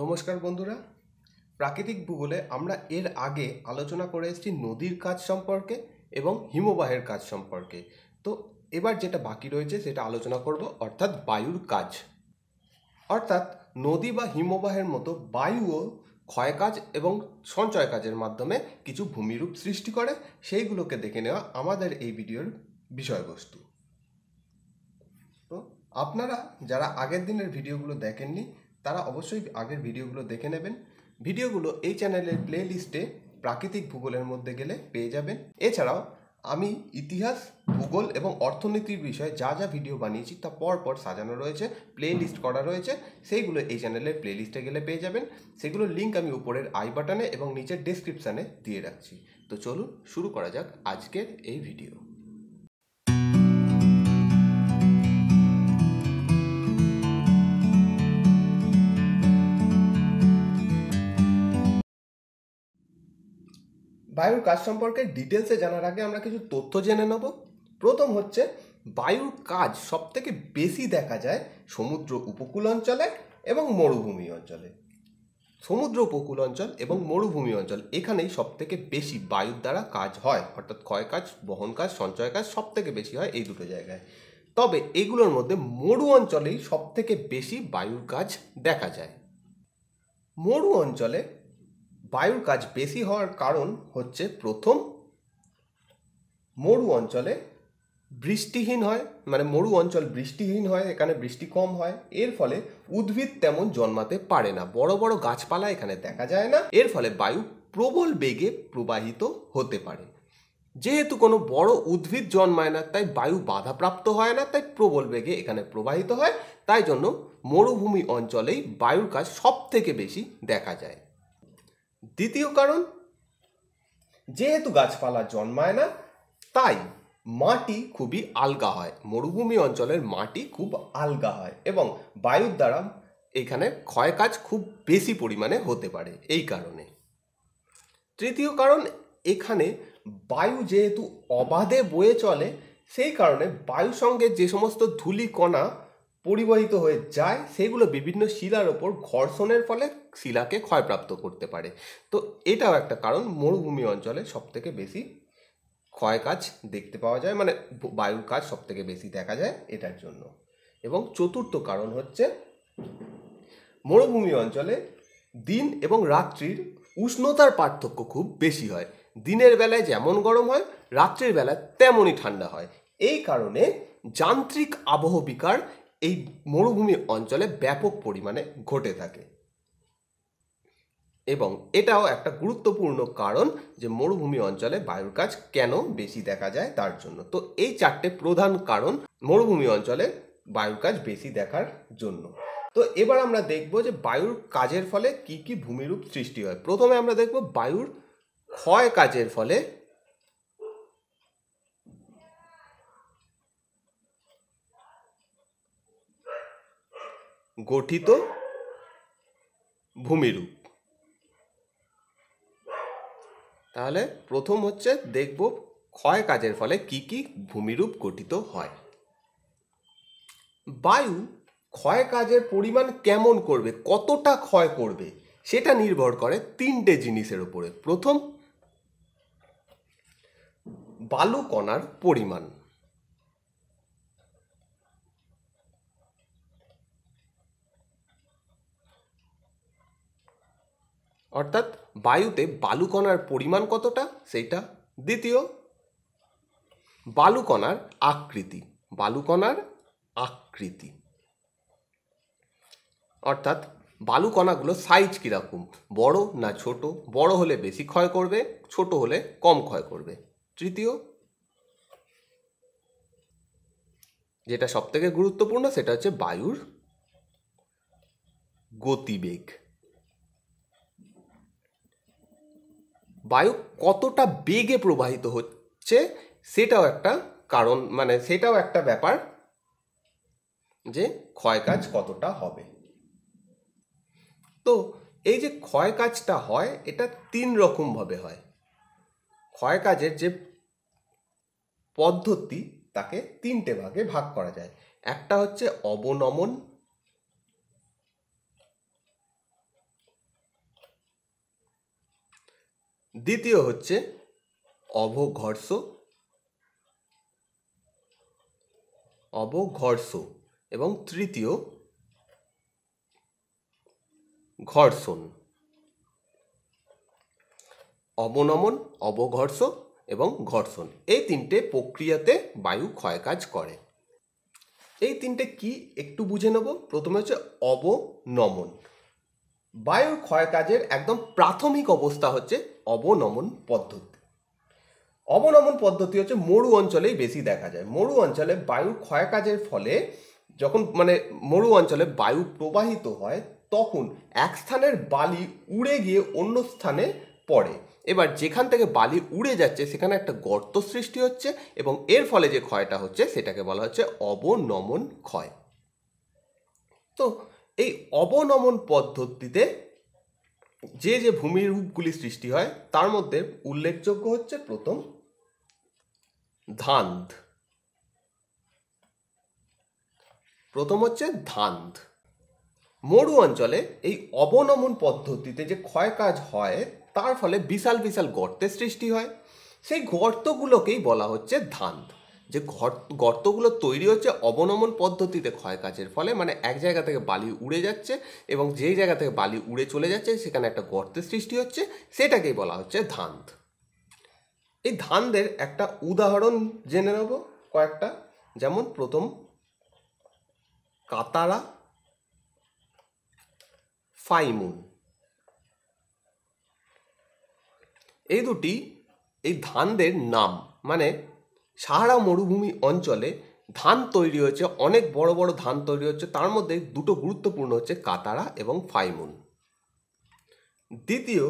নমস্কার বন্ধুরা প্রাকৃতিক ভূগোলে আমরা এর আগে আলোচনা করে এসেছি নদীর কাজ সম্পর্কে এবং হিমবাহের কাজ সম্পর্কে তো এবার যেটা বাকি রয়েছে সেটা আলোচনা করব অর্থাৎ বায়ুর কাজ অর্থাৎ নদী বা হিমবাহের মতো বায়ুও ক্ষয় কাজ এবং সঞ্চয় কাজের মাধ্যমে কিছু ভূমিরূপ সৃষ্টি করে সেইগুলোকে দেখে নেওয়া আমাদের এই ভিডিওর বিষয়বস্তু তো আপনারা যারা আগের দিনের ভিডিওগুলো দেখেননি তারা অবশ্যই আগের ভিডিওগুলো দেখে নেবেন ভিডিওগুলো এই চ্যানেলের প্লে লিস্টে প্রাকৃতিক ভূগোলের মধ্যে গেলে পেয়ে যাবেন এছাড়াও আমি ইতিহাস ভূগোল এবং অর্থনীতির বিষয়ে যা যা ভিডিও বানিয়েছি তা পরপর সাজানো রয়েছে প্লে লিস্ট করা রয়েছে সেইগুলো এই চ্যানেলের প্লে লিস্টে গেলে পেয়ে যাবেন সেগুলোর লিঙ্ক আমি উপরের আই বাটনে এবং নিচের ডিসক্রিপশানে দিয়ে রাখছি তো চলুন শুরু করা যাক আজকের এই ভিডিও বায়ুর কাজ সম্পর্কে ডিটেলসে জানার আগে আমরা কিছু তথ্য জেনে নেব প্রথম হচ্ছে বায়ুর কাজ সবথেকে বেশি দেখা যায় সমুদ্র উপকূল অঞ্চলে এবং মরুভূমি অঞ্চলে সমুদ্র উপকূল অঞ্চল এবং মরুভূমি অঞ্চল এখানেই সবথেকে বেশি বায়ুর দ্বারা কাজ হয় অর্থাৎ ক্ষয় কাজ বহন কাজ সঞ্চয় কাজ সবথেকে বেশি হয় এই দুটো জায়গায় তবে এগুলোর মধ্যে মরু অঞ্চলেই সবথেকে বেশি বায়ুর কাজ দেখা যায় মরু অঞ্চলে বায়ুর কাজ বেশি হওয়ার কারণ হচ্ছে প্রথম মরু অঞ্চলে বৃষ্টিহীন হয় মানে মরু অঞ্চল বৃষ্টিহীন হয় এখানে বৃষ্টি কম হয় এর ফলে উদ্ভিদ তেমন জন্মাতে পারে না বড় বড় গাছপালা এখানে দেখা যায় না এর ফলে বায়ু প্রবল বেগে প্রবাহিত হতে পারে যেহেতু কোনো বড় উদ্ভিদ জন্মায় না তাই বায়ু বাধাপ্রাপ্ত হয় না তাই প্রবল বেগে এখানে প্রবাহিত হয় তাই জন্য মরুভূমি অঞ্চলেই বায়ুর কাজ সব থেকে বেশি দেখা যায় দ্বিতীয় কারণ যেহেতু গাছপালা জন্মায় না তাই মাটি খুবই আলগা হয় মরুভূমি অঞ্চলের মাটি খুব আলগা হয় এবং বায়ুর দ্বারা এখানে ক্ষয়কাজ খুব বেশি পরিমাণে হতে পারে এই কারণে তৃতীয় কারণ এখানে বায়ু যেহেতু অবাধে বয়ে চলে সেই কারণে বায়ু সঙ্গে যে সমস্ত ধূলিকণা পরিবাহিত হয়ে যায় সেগুলো বিভিন্ন শিলার ওপর ঘর্ষণের ফলে শিলাকে ক্ষয়প্রাপ্ত করতে পারে তো এটাও একটা কারণ মরুভূমি অঞ্চলে সবথেকে বেশি ক্ষয় কাজ দেখতে পাওয়া যায় মানে বায়ুর কাজ সবথেকে বেশি দেখা যায় এটার জন্য এবং চতুর্থ কারণ হচ্ছে মরুভূমি অঞ্চলে দিন এবং রাত্রির উষ্ণতার পার্থক্য খুব বেশি হয় দিনের বেলায় যেমন গরম হয় রাত্রির বেলায় তেমনই ঠান্ডা হয় এই কারণে যান্ত্রিক আবহবিকার এই মরুভূমি অঞ্চলে ব্যাপক পরিমাণে ঘটে থাকে এবং এটাও একটা গুরুত্বপূর্ণ কারণ যে মরুভূমি অঞ্চলে বায়ুর কাজ কেন বেশি দেখা যায় তার জন্য তো এই চারটে প্রধান কারণ মরুভূমি অঞ্চলে বায়ুর কাজ বেশি দেখার জন্য তো এবার আমরা দেখব যে বায়ুর কাজের ফলে কি কি ভূমিরূপ সৃষ্টি হয় প্রথমে আমরা দেখব বায়ুর ক্ষয় কাজের ফলে গঠিত ভূমিরূপ তাহলে প্রথম হচ্ছে দেখব ক্ষয় কাজের ফলে কি কি ভূমিরূপ গঠিত হয় বায়ু ক্ষয় কাজের পরিমাণ কেমন করবে কতটা ক্ষয় করবে সেটা নির্ভর করে তিনটে জিনিসের উপরে প্রথম বালুকণার পরিমাণ অর্থাৎ বায়ুতে বালুকণার পরিমাণ কতটা সেইটা দ্বিতীয় বালুকণার আকৃতি বালুকণার আকৃতি অর্থাৎ বালুকণাগুলো সাইজ কীরকম বড় না ছোট বড় হলে বেশি ক্ষয় করবে ছোট হলে কম ক্ষয় করবে তৃতীয় যেটা সবথেকে গুরুত্বপূর্ণ সেটা হচ্ছে বায়ুর গতিবেগ বায়ু কতটা বেগে প্রবাহিত হচ্ছে সেটাও একটা কারণ মানে সেটাও একটা ব্যাপার যে ক্ষয় কাজ কতটা হবে তো এই যে ক্ষয় কাজটা হয় এটা তিন রকমভাবে হয় ক্ষয় কাজের যে পদ্ধতি তাকে তিনটে ভাগে ভাগ করা যায় একটা হচ্ছে অবনমন দ্বিতীয় হচ্ছে অবঘর্ষ অবঘর্ষ এবং তৃতীয় ঘর্ষণ অবনমন অবঘর্ষ এবং ঘর্ষণ এই তিনটে প্রক্রিয়াতে বায়ু ক্ষয় কাজ করে এই তিনটে কি একটু বুঝে নেব প্রথমে হচ্ছে অবনমন বায়ুর কাজের একদম প্রাথমিক অবস্থা হচ্ছে অবনমন পদ্ধতি অবনমন পদ্ধতি হচ্ছে মরু অঞ্চলেই বেশি দেখা যায় মরু অঞ্চলে বায়ু ক্ষয় কাজের ফলে যখন মানে মরু অঞ্চলে বায়ু প্রবাহিত হয় তখন এক স্থানের বালি উড়ে গিয়ে অন্য স্থানে পড়ে এবার যেখান থেকে বালি উড়ে যাচ্ছে সেখানে একটা গর্ত সৃষ্টি হচ্ছে এবং এর ফলে যে ক্ষয়টা হচ্ছে সেটাকে বলা হচ্ছে অবনমন ক্ষয় তো এই অবনমন পদ্ধতিতে যে যে ভূমিরূপগুলি সৃষ্টি হয় তার মধ্যে উল্লেখযোগ্য হচ্ছে প্রথম ধান্দ প্রথম হচ্ছে ধান মরু অঞ্চলে এই অবনমন পদ্ধতিতে যে ক্ষয় কাজ হয় তার ফলে বিশাল বিশাল গর্তের সৃষ্টি হয় সেই গর্তগুলোকেই বলা হচ্ছে ধান্ধ যে গর্তগুলো তৈরি হচ্ছে অবনমন পদ্ধতিতে ক্ষয় কাজের ফলে মানে এক জায়গা থেকে বালি উড়ে যাচ্ছে এবং যেই জায়গা থেকে বালি উড়ে চলে যাচ্ছে সেখানে একটা গর্তের সৃষ্টি হচ্ছে সেটাকেই বলা হচ্ছে ধান্ত এই ধানদের একটা উদাহরণ জেনে নেব কয়েকটা যেমন প্রথম কাতারা ফাইমুন এই দুটি এই ধানদের নাম মানে সাহারা মরুভূমি অঞ্চলে ধান তৈরি হয়েছে অনেক বড় বড় ধান তৈরি হচ্ছে তার মধ্যে দুটো গুরুত্বপূর্ণ হচ্ছে কাতারা এবং ফাইমুন দ্বিতীয়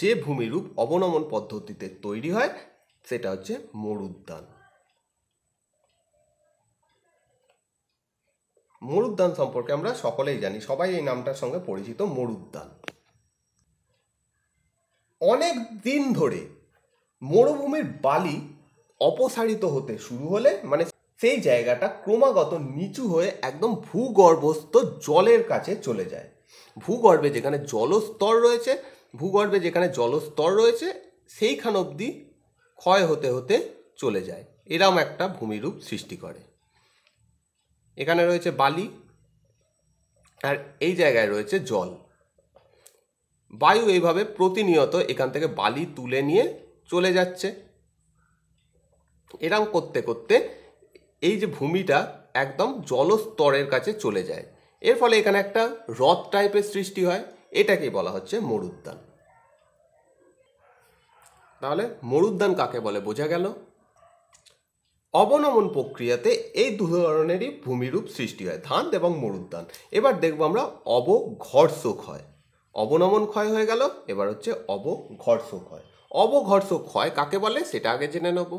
যে ভূমিরূপ অবনমন পদ্ধতিতে তৈরি হয় সেটা হচ্ছে মরুদ্যান মরুদ্যান সম্পর্কে আমরা সকলেই জানি সবাই এই নামটার সঙ্গে পরিচিত মরুদ্যান অনেক দিন ধরে মরুভূমির বালি অপসারিত হতে শুরু হলে মানে সেই জায়গাটা ক্রমাগত নিচু হয়ে একদম ভূগর্ভস্থ জলের কাছে চলে যায় ভূগর্ভে যেখানে জলস্তর রয়েছে ভূগর্ভে যেখানে জলস্তর রয়েছে সেইখান অবধি ক্ষয় হতে হতে চলে যায় এরম একটা ভূমিরূপ সৃষ্টি করে এখানে রয়েছে বালি আর এই জায়গায় রয়েছে জল বায়ু এইভাবে প্রতিনিয়ত এখান থেকে বালি তুলে নিয়ে চলে যাচ্ছে এরম করতে করতে এই যে ভূমিটা একদম জলস্তরের কাছে চলে যায় এর ফলে এখানে একটা হ্রদ টাইপের সৃষ্টি হয় এটাকেই বলা হচ্ছে মরুদ্যান তাহলে মরুদ্যান কাকে বলে বোঝা গেল অবনমন প্রক্রিয়াতে এই দু ধরনেরই ভূমিরূপ সৃষ্টি হয় ধান এবং মরুদ্যান এবার দেখব আমরা অবঘর্ষ ক্ষয় অবনমন ক্ষয় হয়ে গেল এবার হচ্ছে অবঘর্ষ ক্ষয় অবঘর্ষ ক্ষয় কাকে বলে সেটা আগে জেনে নেব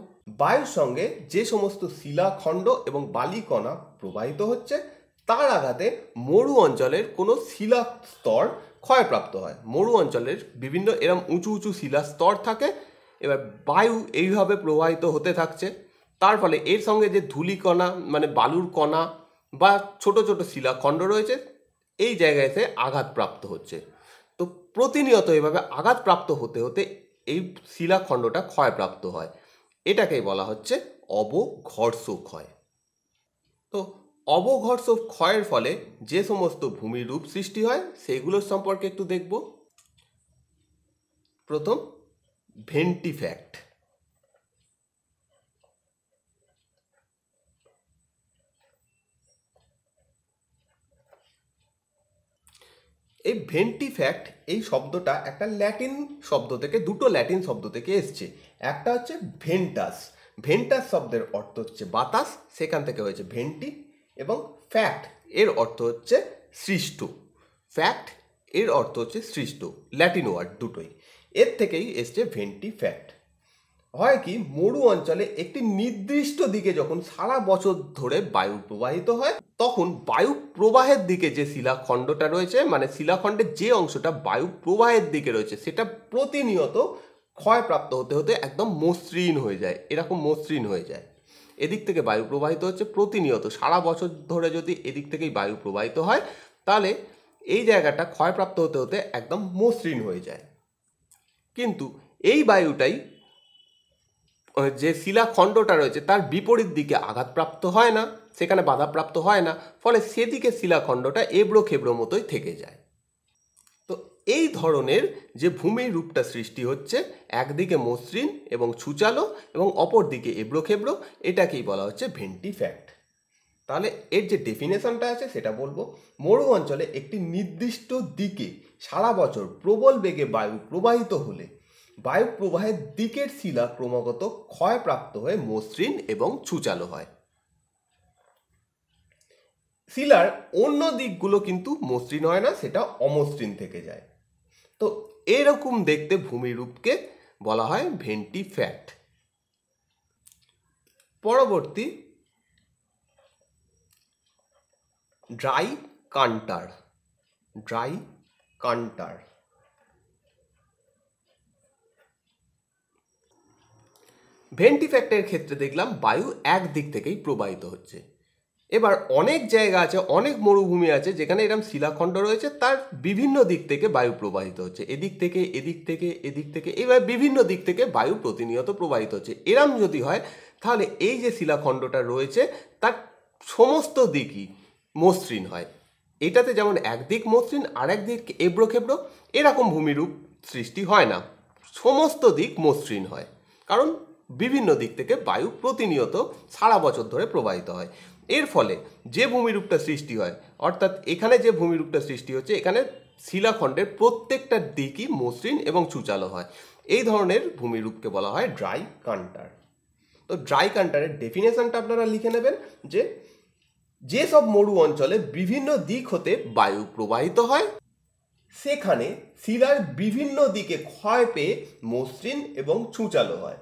বায়ুর সঙ্গে যে সমস্ত শিলাখণ্ড এবং বালিকণা প্রবাহিত হচ্ছে তার আঘাতে মরু অঞ্চলের কোনো শিলা স্তর ক্ষয়প্রাপ্ত হয় মরু অঞ্চলের বিভিন্ন এরম উঁচু উঁচু শিলা স্তর থাকে এবার বায়ু এইভাবে প্রবাহিত হতে থাকছে তার ফলে এর সঙ্গে যে ধুলিকণা মানে বালুর কণা বা ছোট ছোট শিলাখণ্ড রয়েছে এই জায়গায় এসে আঘাতপ্রাপ্ত হচ্ছে তো প্রতিনিয়ত এভাবে আঘাতপ্রাপ্ত হতে হতে এই শিলাখণ্ডটা ক্ষয়প্রাপ্ত হয় এটাকেই বলা হচ্ছে অবঘর্ষ ক্ষয় তো অবঘর্ষ ক্ষয়ের ফলে যে সমস্ত ভূমিরূপ সৃষ্টি হয় সেইগুলোর সম্পর্কে একটু দেখব প্রথম ভেন্টিফ্যাক্ট এই ভেন্টি ফ্যাক্ট এই শব্দটা একটা ল্যাটিন শব্দ থেকে দুটো ল্যাটিন শব্দ থেকে এসছে একটা হচ্ছে ভেন্টাস ভেন্টাস শব্দের অর্থ হচ্ছে বাতাস সেখান থেকে হয়েছে ভেন্টি এবং ফ্যাক্ট এর অর্থ হচ্ছে সৃষ্ট ফ্যাক্ট এর অর্থ হচ্ছে সৃষ্ট ল্যাটিন ওয়ার্ড দুটোই এর থেকেই এসছে ভেন্টি ফ্যাক্ট হয় কি মরু অঞ্চলে একটি নির্দিষ্ট দিকে যখন সারা বছর ধরে বায়ু প্রবাহিত হয় তখন বায়ু প্রবাহের দিকে যে শিলাখণ্ডটা রয়েছে মানে শিলাখণ্ডের যে অংশটা বায়ু প্রবাহের দিকে রয়েছে সেটা প্রতিনিয়ত ক্ষয়প্রাপ্ত হতে হতে একদম মসৃণ হয়ে যায় এরকম মসৃণ হয়ে যায় এদিক থেকে বায়ু প্রবাহিত হচ্ছে প্রতিনিয়ত সারা বছর ধরে যদি এদিক থেকেই বায়ু প্রবাহিত হয় তাহলে এই জায়গাটা ক্ষয়প্রাপ্ত হতে হতে একদম মসৃণ হয়ে যায় কিন্তু এই বায়ুটাই যে শিলাখণ্ডটা রয়েছে তার বিপরীত দিকে আঘাতপ্রাপ্ত হয় না সেখানে বাধাপ্রাপ্ত হয় না ফলে সেদিকে শিলাখণ্ডটা এবড়ো খেবড়ো মতোই থেকে যায় তো এই ধরনের যে ভূমির রূপটা সৃষ্টি হচ্ছে একদিকে মসৃণ এবং ছুচালো এবং অপর দিকে এবড়ো খেবড়ো এটাকেই বলা হচ্ছে ভেন্টি ফ্যাক্ট তাহলে এর যে ডেফিনেশনটা আছে সেটা বলবো মরু অঞ্চলে একটি নির্দিষ্ট দিকে সারা বছর প্রবল বেগে বায়ু প্রবাহিত হলে বায়ু প্রবাহের দিকের শিলা ক্রমাগত ক্ষয়প্রাপ্ত হয়ে মসৃণ এবং ছুচালো হয় শিলার অন্য দিকগুলো কিন্তু মসৃণ হয় না সেটা অমসৃণ থেকে যায় তো এরকম দেখতে ভূমিরূপকে বলা হয় ভেন্টি ফ্যাট পরবর্তী ড্রাই কান্টার ড্রাই কান্টার ফ্যাক্টরের ক্ষেত্রে দেখলাম বায়ু এক দিক থেকেই প্রবাহিত হচ্ছে এবার অনেক জায়গা আছে অনেক মরুভূমি আছে যেখানে এরকম শিলাখণ্ড রয়েছে তার বিভিন্ন দিক থেকে বায়ু প্রবাহিত হচ্ছে এদিক থেকে এদিক থেকে এদিক থেকে এইভাবে বিভিন্ন দিক থেকে বায়ু প্রতিনিয়ত প্রবাহিত হচ্ছে এরম যদি হয় তাহলে এই যে শিলাখণ্ডটা রয়েছে তার সমস্ত দিকই মসৃণ হয় এটাতে যেমন একদিক মসৃণ আর একদিক এবড়ো খেবড়ো এরকম ভূমিরূপ সৃষ্টি হয় না সমস্ত দিক মসৃণ হয় কারণ বিভিন্ন দিক থেকে বায়ু প্রতিনিয়ত সারা বছর ধরে প্রবাহিত হয় এর ফলে যে ভূমিরূপটা সৃষ্টি হয় অর্থাৎ এখানে যে ভূমিরূপটা সৃষ্টি হচ্ছে এখানে শিলাখণ্ডের প্রত্যেকটা দিকই মসৃণ এবং সুচালো হয় এই ধরনের ভূমিরূপকে বলা হয় ড্রাই কান্টার তো ড্রাই কান্টারের ডেফিনেশনটা আপনারা লিখে নেবেন যে যেসব মরু অঞ্চলে বিভিন্ন দিক হতে বায়ু প্রবাহিত হয় সেখানে শিলার বিভিন্ন দিকে ক্ষয় পেয়ে মসৃণ এবং চুঁচালো হয়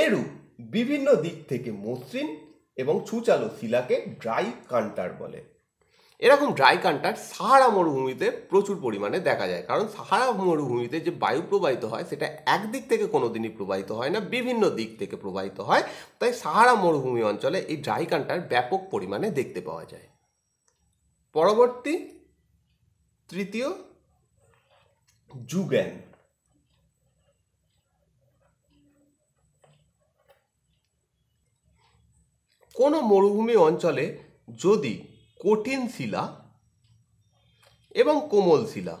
এরূপ বিভিন্ন দিক থেকে মসৃণ এবং ছুচালো শিলাকে ড্রাই কান্টার বলে এরকম ড্রাই কান্টার সাহারা মরুভূমিতে প্রচুর পরিমাণে দেখা যায় কারণ সাহারা মরুভূমিতে যে বায়ু প্রবাহিত হয় সেটা একদিক থেকে কোনো দিনই প্রবাহিত হয় না বিভিন্ন দিক থেকে প্রবাহিত হয় তাই সাহারা মরুভূমি অঞ্চলে এই ড্রাই কান্টার ব্যাপক পরিমাণে দেখতে পাওয়া যায় পরবর্তী তৃতীয় যুগ্যান কোনো মরুভূমি অঞ্চলে যদি কঠিন শিলা এবং কোমল শিলা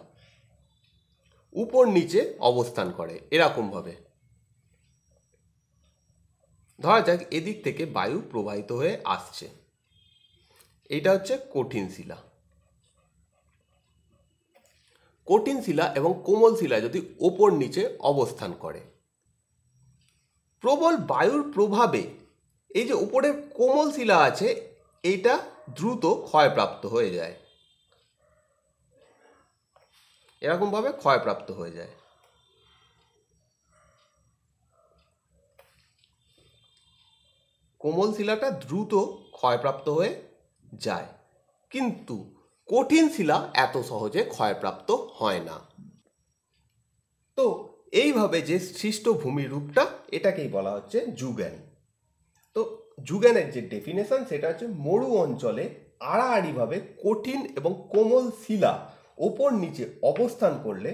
উপর নিচে অবস্থান করে এরকমভাবে ধরা যাক এদিক থেকে বায়ু প্রবাহিত হয়ে আসছে এটা হচ্ছে কঠিন শিলা কঠিন শিলা এবং কোমল শিলা যদি ওপর নিচে অবস্থান করে প্রবল বায়ুর প্রভাবে এই যে উপরে কোমল শিলা আছে এটা দ্রুত ক্ষয়প্রাপ্ত হয়ে যায় এরকমভাবে ক্ষয়প্রাপ্ত হয়ে যায় কোমল শিলাটা দ্রুত ক্ষয়প্রাপ্ত হয়ে যায় কিন্তু কঠিন শিলা এত সহজে ক্ষয়প্রাপ্ত হয় না তো এইভাবে যে সৃষ্ট রূপটা এটাকেই বলা হচ্ছে যুগ্যান তো যুগেনের যে ডেফিনেশন সেটা হচ্ছে মরু অঞ্চলে আড়াআড়িভাবে কঠিন এবং কোমল শিলা ওপর নিচে অবস্থান করলে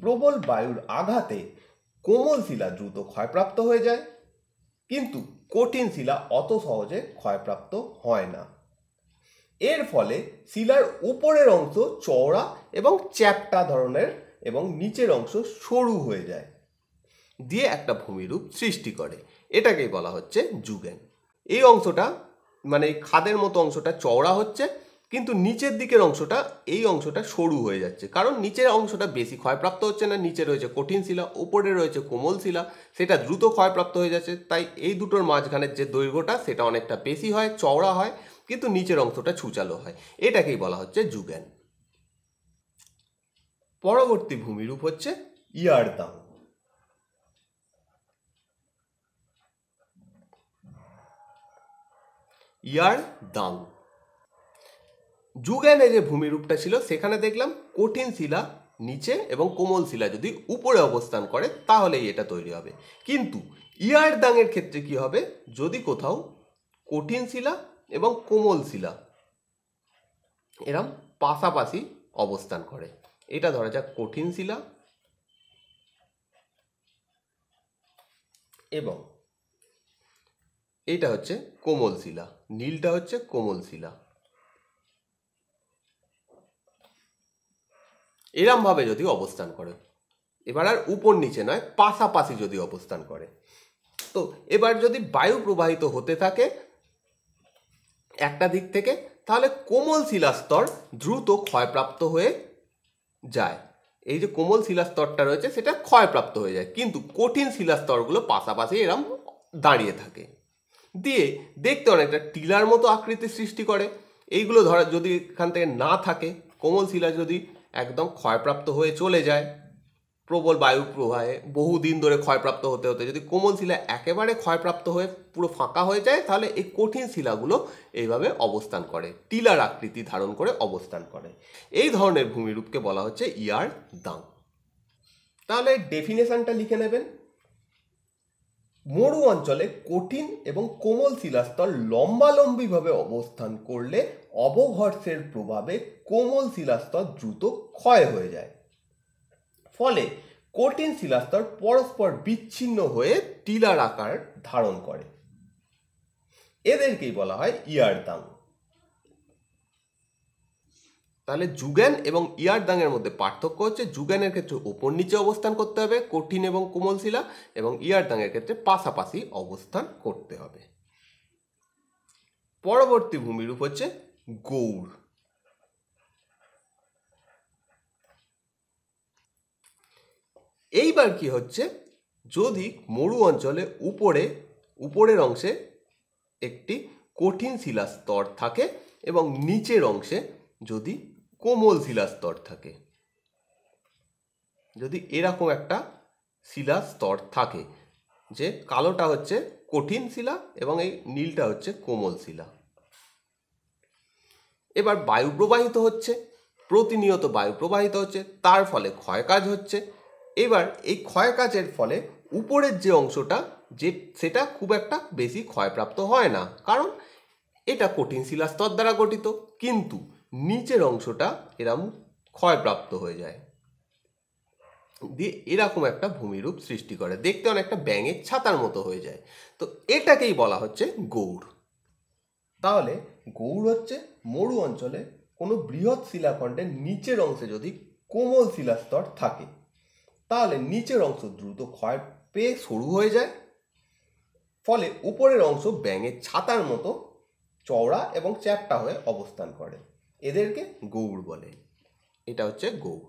প্রবল বায়ুর আঘাতে কোমল শিলা দ্রুত ক্ষয়প্রাপ্ত হয়ে যায় কিন্তু কঠিন শিলা অত সহজে ক্ষয়প্রাপ্ত হয় না এর ফলে শিলার উপরের অংশ চওড়া এবং চ্যাপটা ধরনের এবং নিচের অংশ সরু হয়ে যায় দিয়ে একটা ভূমিরূপ সৃষ্টি করে এটাকেই বলা হচ্ছে যুগেন এই অংশটা মানে খাদের মতো অংশটা চওড়া হচ্ছে কিন্তু নিচের দিকের অংশটা এই অংশটা সরু হয়ে যাচ্ছে কারণ নিচের অংশটা বেশি ক্ষয়প্রাপ্ত হচ্ছে না নিচে রয়েছে কঠিন শিলা ওপরে রয়েছে কোমল শিলা সেটা দ্রুত ক্ষয়প্রাপ্ত হয়ে যাচ্ছে তাই এই দুটোর মাঝখানের যে দৈর্ঘ্যটা সেটা অনেকটা বেশি হয় চওড়া হয় কিন্তু নিচের অংশটা ছুচালো হয় এটাকেই বলা হচ্ছে যুগ্যান পরবর্তী ভূমিরূপ হচ্ছে ইয়ারদাং ইয়ার দাং যুগানে যে ভূমিরূপটা ছিল সেখানে দেখলাম কঠিন শিলা নিচে এবং কোমল শিলা যদি উপরে অবস্থান করে তাহলেই এটা তৈরি হবে কিন্তু ইয়ার দাঙের ক্ষেত্রে কি হবে যদি কোথাও কঠিন শিলা এবং কোমল শিলা এরম পাশাপাশি অবস্থান করে এটা ধরা যাক কঠিন শিলা এবং এটা হচ্ছে কোমল শিলা নীলটা হচ্ছে কোমল শিলা এরমভাবে যদি অবস্থান করে এবার আর উপর নিচে নয় পাশাপাশি যদি অবস্থান করে তো এবার যদি বায়ু প্রবাহিত হতে থাকে একটা দিক থেকে তাহলে কোমল শিলাস্তর দ্রুত ক্ষয়প্রাপ্ত হয়ে যায় এই যে কোমল শিলাস্তরটা রয়েছে সেটা ক্ষয়প্রাপ্ত হয়ে যায় কিন্তু কঠিন শিলাস্তরগুলো পাশাপাশি এরম দাঁড়িয়ে থাকে দিয়ে দেখতে অনেকটা টিলার মতো আকৃতি সৃষ্টি করে এইগুলো ধরা যদি এখান থেকে না থাকে কোমল শিলা যদি একদম ক্ষয়প্রাপ্ত হয়ে চলে যায় প্রবল বায়ু প্রবাহে বহুদিন ধরে ক্ষয়প্রাপ্ত হতে হতে যদি কোমল শিলা একেবারে ক্ষয়প্রাপ্ত হয়ে পুরো ফাঁকা হয়ে যায় তাহলে এই কঠিন শিলাগুলো এইভাবে অবস্থান করে টিলার আকৃতি ধারণ করে অবস্থান করে এই ধরনের ভূমিরূপকে বলা হচ্ছে ইয়ার দাম তাহলে ডেফিনেশনটা লিখে নেবেন মরু অঞ্চলে কঠিন এবং কোমল শিলাস্তর লম্বালম্বিভাবে অবস্থান করলে অবঘর্ষের প্রভাবে কোমল শিলাস্তর দ্রুত ক্ষয় হয়ে যায় ফলে কঠিন শিলাস্তর পরস্পর বিচ্ছিন্ন হয়ে টিলার আকার ধারণ করে এদেরকেই বলা হয় ইয়ারদাং তাহলে যুগেন এবং দাঙের মধ্যে পার্থক্য হচ্ছে যুগেনের ক্ষেত্রে ওপর নিচে অবস্থান করতে হবে কঠিন এবং কোমল শিলা এবং দাঙের ক্ষেত্রে পাশাপাশি অবস্থান করতে হবে পরবর্তী ভূমিরূপ হচ্ছে গৌড় এইবার কি হচ্ছে যদি মরু অঞ্চলে উপরে উপরের অংশে একটি কঠিন শিলা স্তর থাকে এবং নিচের অংশে যদি কোমল শিলাস্তর থাকে যদি এরকম একটা শিলা স্তর থাকে যে কালোটা হচ্ছে কঠিন শিলা এবং এই নীলটা হচ্ছে কোমল শিলা এবার বায়ু প্রবাহিত হচ্ছে প্রতিনিয়ত বায়ু প্রবাহিত হচ্ছে তার ফলে ক্ষয়কাজ হচ্ছে এবার এই ক্ষয়কাজের ফলে উপরের যে অংশটা যে সেটা খুব একটা বেশি ক্ষয়প্রাপ্ত হয় না কারণ এটা কঠিন শিলাস্তর দ্বারা গঠিত কিন্তু নিচের অংশটা এরম ক্ষয়প্রাপ্ত হয়ে যায় দিয়ে এরকম একটা ভূমিরূপ সৃষ্টি করে দেখতে অনেকটা ব্যাঙের ছাতার মতো হয়ে যায় তো এটাকেই বলা হচ্ছে গৌড় তাহলে গৌড় হচ্ছে মরু অঞ্চলে কোনো বৃহৎ শিলাখণ্ডের নিচের অংশে যদি কোমল শিলাস্তর থাকে তাহলে নিচের অংশ দ্রুত ক্ষয় পেয়ে সরু হয়ে যায় ফলে উপরের অংশ ব্যাঙের ছাতার মতো চওড়া এবং চ্যাপটা হয়ে অবস্থান করে এদেরকে গৌড় বলে এটা হচ্ছে গৌড়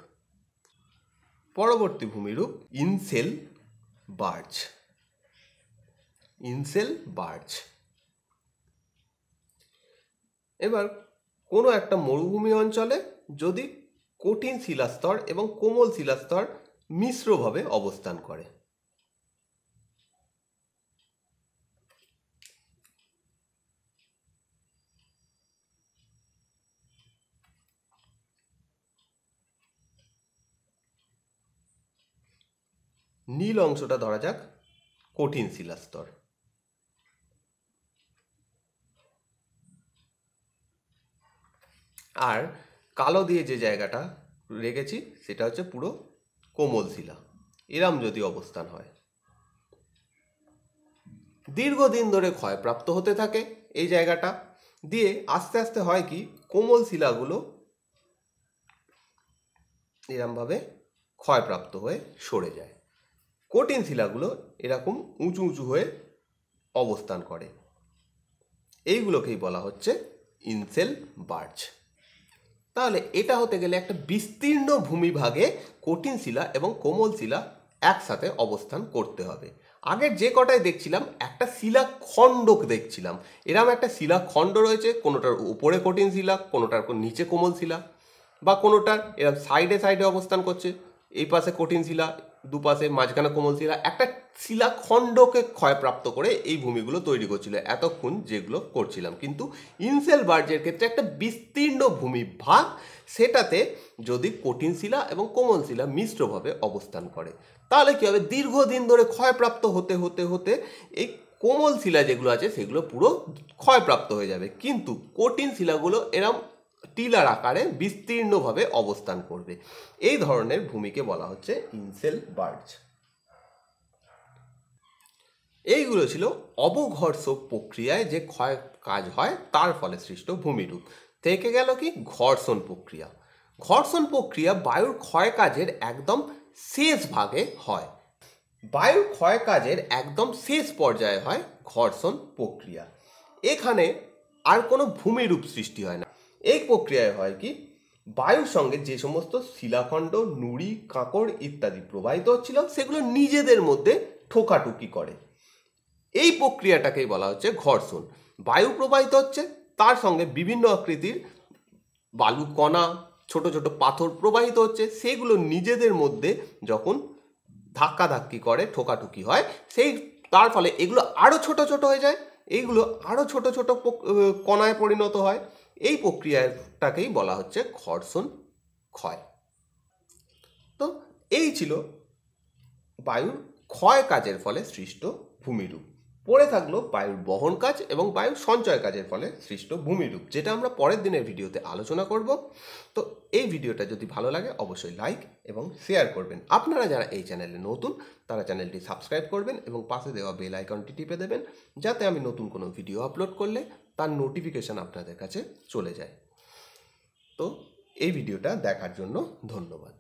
পরবর্তী ভূমিরূপ ইনসেল বার্জ ইনসেল বার্জ এবার কোনো একটা মরুভূমি অঞ্চলে যদি কঠিন শিলাস্তর এবং কোমল শিলাস্তর মিশ্রভাবে অবস্থান করে নীল অংশটা ধরা যাক কঠিন শিলাস্তর আর কালো দিয়ে যে জায়গাটা রেখেছি সেটা হচ্ছে পুরো কোমল শিলা এরাম যদি অবস্থান হয় দীর্ঘদিন ধরে ক্ষয়প্রাপ্ত হতে থাকে এই জায়গাটা দিয়ে আস্তে আস্তে হয় কি কোমল শিলাগুলো এরমভাবে ক্ষয়প্রাপ্ত হয়ে সরে যায় কঠিন শিলাগুলো এরকম উঁচু উঁচু হয়ে অবস্থান করে এইগুলোকেই বলা হচ্ছে ইনসেল বার্জ তাহলে এটা হতে গেলে একটা বিস্তীর্ণ ভূমিভাগে কঠিন শিলা এবং কোমল শিলা একসাথে অবস্থান করতে হবে আগে যে কটায় দেখছিলাম একটা খণ্ডক দেখছিলাম এরকম একটা শিলাখণ্ড রয়েছে কোনোটার উপরে কঠিন শিলা কোনোটার নিচে কোমল শিলা বা কোনোটার এরকম সাইডে সাইডে অবস্থান করছে এই পাশে কঠিন শিলা দুপাশে মাঝখানে কোমল শিলা একটা শিলা খণ্ডকে ক্ষয়প্রাপ্ত করে এই ভূমিগুলো তৈরি করছিল এতক্ষণ যেগুলো করছিলাম কিন্তু ইনসেল বার্জের ক্ষেত্রে একটা বিস্তীর্ণ ভূমি ভাগ সেটাতে যদি কঠিন শিলা এবং কোমল শিলা মিশ্রভাবে অবস্থান করে তাহলে কী হবে দীর্ঘদিন ধরে ক্ষয়প্রাপ্ত হতে হতে হতে এই কোমল শিলা যেগুলো আছে সেগুলো পুরো ক্ষয়প্রাপ্ত হয়ে যাবে কিন্তু কঠিন শিলাগুলো এরম টিলার আকারে বিস্তীর্ণভাবে অবস্থান করবে এই ধরনের ভূমিকে বলা হচ্ছে ইনসেল বার্জ এইগুলো ছিল অবঘর্ষ প্রক্রিয়ায় যে ক্ষয় কাজ হয় তার ফলে সৃষ্ট ভূমিরূপ থেকে গেল কি ঘর্ষণ প্রক্রিয়া ঘর্ষণ প্রক্রিয়া বায়ুর ক্ষয় কাজের একদম শেষ ভাগে হয় বায়ুর ক্ষয় কাজের একদম শেষ পর্যায়ে হয় ঘর্ষণ প্রক্রিয়া এখানে আর কোনো ভূমিরূপ সৃষ্টি হয় না এই প্রক্রিয়ায় হয় কি বায়ুর সঙ্গে যে সমস্ত শিলাখণ্ড নুড়ি কাঁকড় ইত্যাদি প্রবাহিত হচ্ছিল সেগুলো নিজেদের মধ্যে ঠোকাটুকি করে এই প্রক্রিয়াটাকেই বলা হচ্ছে ঘর্ষণ বায়ু প্রবাহিত হচ্ছে তার সঙ্গে বিভিন্ন আকৃতির বালু কণা ছোট ছোট পাথর প্রবাহিত হচ্ছে সেগুলো নিজেদের মধ্যে যখন ধাক্কাধাক্কি করে ঠোকাঠুকি হয় সেই তার ফলে এগুলো আরও ছোট ছোট হয়ে যায় এইগুলো আরও ছোট ছোট কণায় পরিণত হয় এই প্রক্রিয়াটাকেই বলা হচ্ছে ঘর্ষণ ক্ষয় তো এই ছিল বায়ুর ক্ষয় কাজের ফলে সৃষ্ট ভূমিরূপ পড়ে থাকলো বায়ুর বহন কাজ এবং বায়ুর সঞ্চয় কাজের ফলে সৃষ্ট ভূমিরূপ যেটা আমরা পরের দিনের ভিডিওতে আলোচনা করব তো এই ভিডিওটা যদি ভালো লাগে অবশ্যই লাইক এবং শেয়ার করবেন আপনারা যারা এই চ্যানেলে নতুন তারা চ্যানেলটি সাবস্ক্রাইব করবেন এবং পাশে দেওয়া বেল আইকনটি টিপে দেবেন যাতে আমি নতুন কোনো ভিডিও আপলোড করলে তার নোটিফিকেশান আপনাদের কাছে চলে যায় তো এই ভিডিওটা দেখার জন্য ধন্যবাদ